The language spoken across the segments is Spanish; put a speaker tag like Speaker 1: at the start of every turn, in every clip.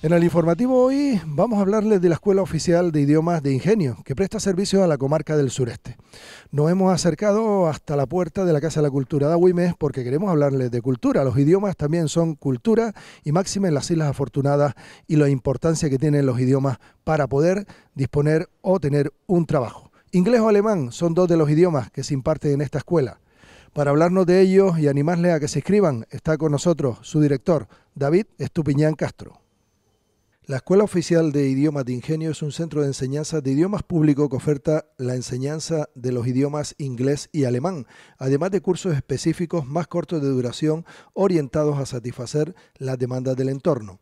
Speaker 1: En el informativo hoy vamos a hablarles de la Escuela Oficial de Idiomas de Ingenio, que presta servicios a la comarca del sureste. Nos hemos acercado hasta la puerta de la Casa de la Cultura de Agüimes porque queremos hablarles de cultura. Los idiomas también son cultura y máxima en las Islas Afortunadas y la importancia que tienen los idiomas para poder disponer o tener un trabajo. Inglés o alemán son dos de los idiomas que se imparten en esta escuela. Para hablarnos de ellos y animarles a que se inscriban, está con nosotros su director, David Estupiñán Castro. La Escuela Oficial de Idiomas de Ingenio es un centro de enseñanza de idiomas público que oferta la enseñanza de los idiomas inglés y alemán, además de cursos específicos más cortos de duración orientados a satisfacer las demandas del entorno.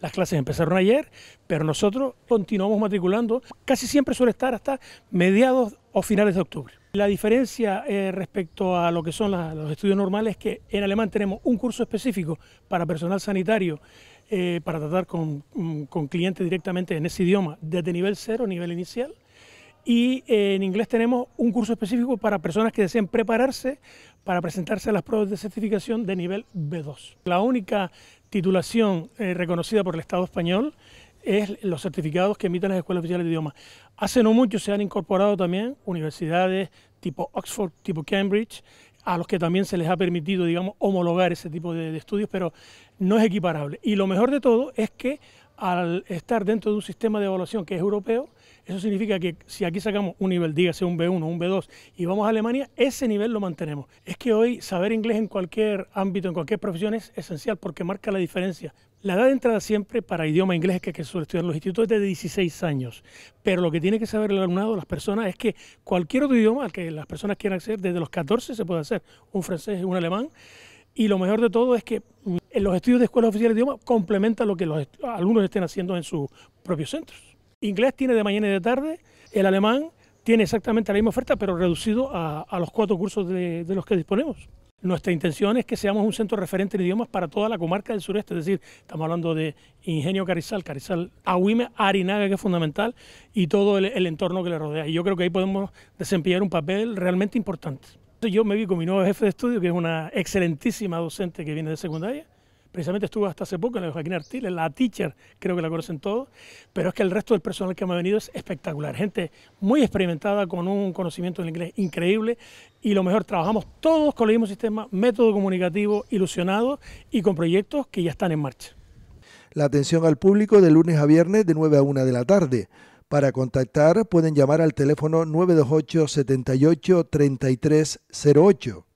Speaker 2: Las clases empezaron ayer, pero nosotros continuamos matriculando. Casi siempre suele estar hasta mediados o finales de octubre. La diferencia eh, respecto a lo que son los estudios normales es que en alemán tenemos un curso específico para personal sanitario eh, para tratar mm, con, clientes directamente en ese idioma, desde nivel cero, nivel inicial. Y eh, en inglés tenemos un curso específico para personas que deseen prepararse para presentarse a las pruebas de certificación de nivel B2. La única titulación eh, reconocida por el Estado español es los certificados que emiten las escuelas oficiales de idiomas. Hace no mucho se han incorporado también universidades tipo Oxford, tipo Cambridge, a los que también se les ha permitido, digamos, homologar ese tipo de, estudios, pero no es equiparable. Y lo mejor de todo es que al estar dentro de un sistema de evaluación que es europeo, eso significa que si aquí sacamos un nivel, dígase un B1, un B2, y vamos a Alemania, ese nivel lo mantenemos. Es que hoy saber inglés en cualquier ámbito, en cualquier profesión es esencial porque marca la diferencia la edad de entrada siempre para idioma inglés que, que suele estudiar los institutos es de 16 años, pero lo que tiene que saber el alumnado, las personas, es que cualquier otro idioma al que las personas quieran hacer, desde los 14 se puede hacer, un francés, un alemán, y lo mejor de todo es que en mm, los estudios de escuelas oficiales de idioma complementan lo que los alumnos estén haciendo en sus propios centros. Inglés tiene de mañana y de tarde, el alemán tiene exactamente la misma oferta, pero reducido a, los cuatro cursos de los que disponemos. Nuestra intención es que seamos un centro referente en idiomas para toda la comarca del sureste, es decir, estamos hablando de Ingenio Carizal, Carizal, Aguime, Arinaga, que es fundamental, y todo el, el, entorno que le rodea. Y yo creo que ahí podemos desempeñar un papel realmente importante. Yo me vi con mi nuevo jefe de estudio, que es una excelentísima docente que viene de secundaria, Precisamente estuve hasta hace poco en la Joaquín Artil, la teacher, creo que la conocen todos, pero es que el resto del personal que me ha venido es espectacular. Gente muy experimentada, con un conocimiento del inglés increíble y lo mejor, trabajamos todos con el mismo sistema, método comunicativo, ilusionado y con proyectos que ya están en marcha.
Speaker 1: La atención al público de lunes a viernes de 9 a 1 de la tarde. Para contactar pueden llamar al teléfono 928 78 3308.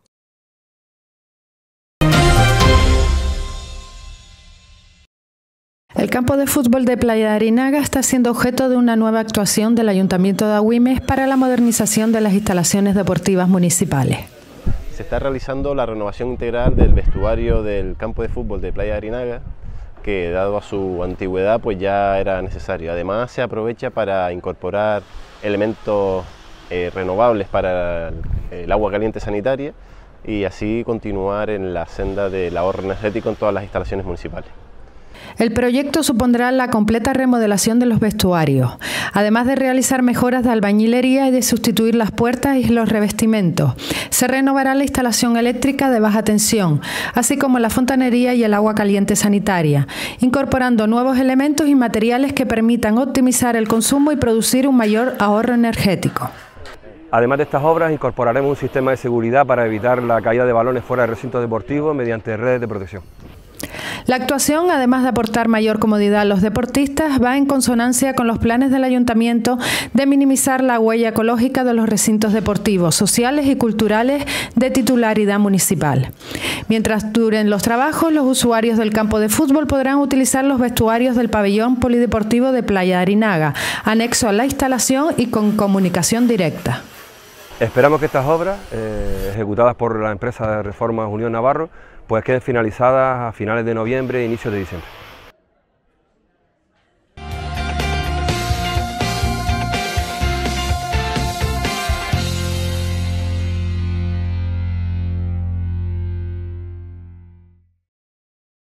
Speaker 3: El campo de fútbol de Playa de Arinaga está siendo objeto de una nueva actuación del Ayuntamiento de Agüimes para la modernización de las instalaciones deportivas municipales.
Speaker 2: Se está realizando la renovación integral del vestuario del campo de fútbol de Playa de Arinaga, que dado a su antigüedad pues ya era necesario. Además se aprovecha para incorporar elementos eh, renovables para el agua caliente sanitaria y así continuar en la senda del ahorro energético en todas las instalaciones municipales.
Speaker 3: El proyecto supondrá la completa remodelación de los vestuarios, además de realizar mejoras de albañilería y de sustituir las puertas y los revestimientos. Se renovará la instalación eléctrica de baja tensión, así como la fontanería y el agua caliente sanitaria, incorporando nuevos elementos y materiales que permitan optimizar el consumo y producir un mayor ahorro energético.
Speaker 1: Además de estas obras, incorporaremos un sistema de seguridad para evitar la caída de balones fuera del recinto deportivo mediante redes de protección.
Speaker 3: La actuación, además de aportar mayor comodidad a los deportistas, va en consonancia con los planes del ayuntamiento de minimizar la huella ecológica de los recintos deportivos, sociales y culturales de titularidad municipal. Mientras duren los trabajos, los usuarios del campo de fútbol podrán utilizar los vestuarios del pabellón polideportivo de Playa de Arinaga, anexo a la instalación y con comunicación directa.
Speaker 1: Esperamos que estas obras, eh, ejecutadas por la empresa de reformas Unión Navarro, pues queden finalizadas a finales de noviembre e inicios de diciembre.